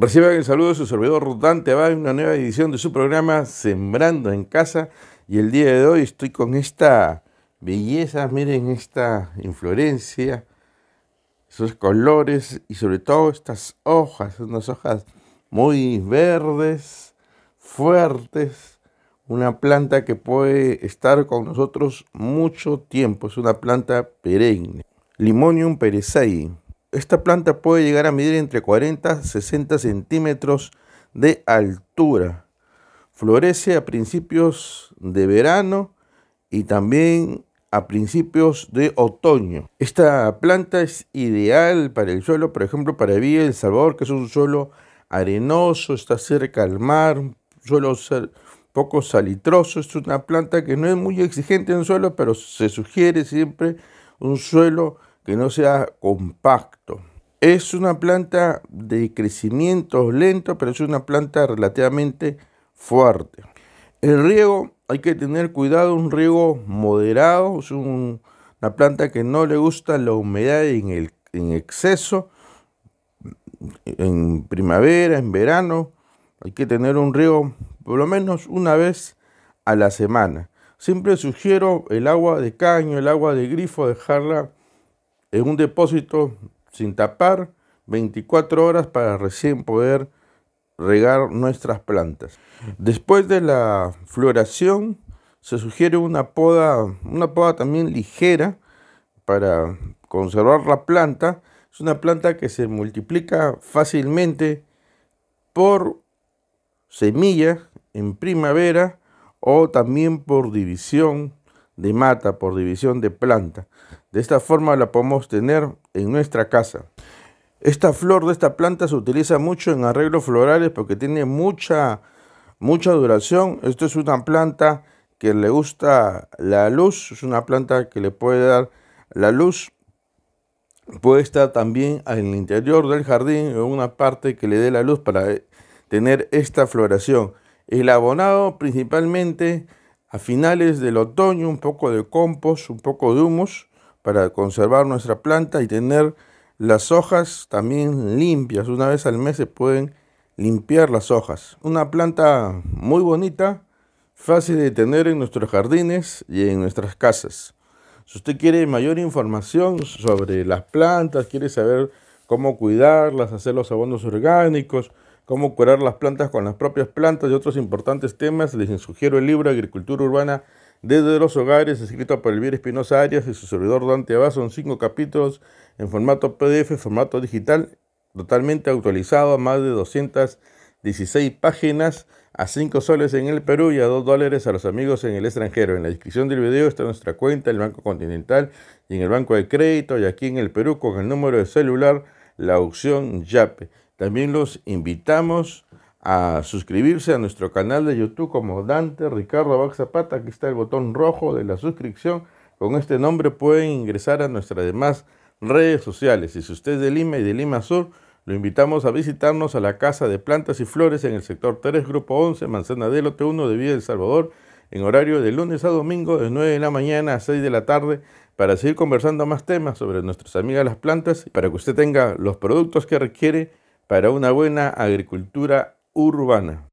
Reciban el saludo de su servidor rotante va en una nueva edición de su programa Sembrando en Casa. Y el día de hoy estoy con esta belleza, miren esta inflorescencia, sus colores y sobre todo estas hojas, unas hojas muy verdes, fuertes. Una planta que puede estar con nosotros mucho tiempo, es una planta perenne. Limonium peresei, esta planta puede llegar a medir entre 40 y 60 centímetros de altura. Florece a principios de verano y también a principios de otoño. Esta planta es ideal para el suelo, por ejemplo, para Villa El Salvador, que es un suelo arenoso, está cerca al mar, un suelo poco salitroso. Es una planta que no es muy exigente en suelo, pero se sugiere siempre un suelo que no sea compacto. Es una planta de crecimiento lento, pero es una planta relativamente fuerte. El riego hay que tener cuidado, un riego moderado, es una planta que no le gusta la humedad en, el, en exceso, en primavera, en verano. Hay que tener un riego por lo menos una vez a la semana. Siempre sugiero el agua de caño, el agua de grifo, dejarla en un depósito sin tapar 24 horas para recién poder regar nuestras plantas. Después de la floración se sugiere una poda, una poda también ligera para conservar la planta. Es una planta que se multiplica fácilmente por semilla en primavera o también por división de mata, por división de planta. De esta forma la podemos tener en nuestra casa. Esta flor de esta planta se utiliza mucho en arreglos florales porque tiene mucha, mucha duración. Esto es una planta que le gusta la luz, es una planta que le puede dar la luz. Puede estar también en el interior del jardín, en una parte que le dé la luz para eh, tener esta floración. El abonado principalmente a finales del otoño, un poco de compost, un poco de humus para conservar nuestra planta y tener las hojas también limpias. Una vez al mes se pueden limpiar las hojas. Una planta muy bonita, fácil de tener en nuestros jardines y en nuestras casas. Si usted quiere mayor información sobre las plantas, quiere saber cómo cuidarlas, hacer los abonos orgánicos, cómo curar las plantas con las propias plantas y otros importantes temas, les sugiero el libro Agricultura Urbana desde los hogares, escrito por Elvira Espinosa Arias y su servidor Dante Abad, son cinco capítulos en formato PDF, formato digital, totalmente actualizado más de 216 páginas, a 5 soles en el Perú y a 2 dólares a los amigos en el extranjero. En la descripción del video está nuestra cuenta, el Banco Continental y en el Banco de Crédito y aquí en el Perú con el número de celular, la opción YAPE. También los invitamos a suscribirse a nuestro canal de YouTube como Dante Ricardo Baxapata, Zapata. Aquí está el botón rojo de la suscripción. Con este nombre pueden ingresar a nuestras demás redes sociales. Y si usted es de Lima y de Lima Sur, lo invitamos a visitarnos a la Casa de Plantas y Flores en el sector 3, Grupo 11, Manzana del lote 1 de Villa del Salvador, en horario de lunes a domingo de 9 de la mañana a 6 de la tarde para seguir conversando más temas sobre nuestras amigas las plantas y para que usted tenga los productos que requiere para una buena agricultura urbana.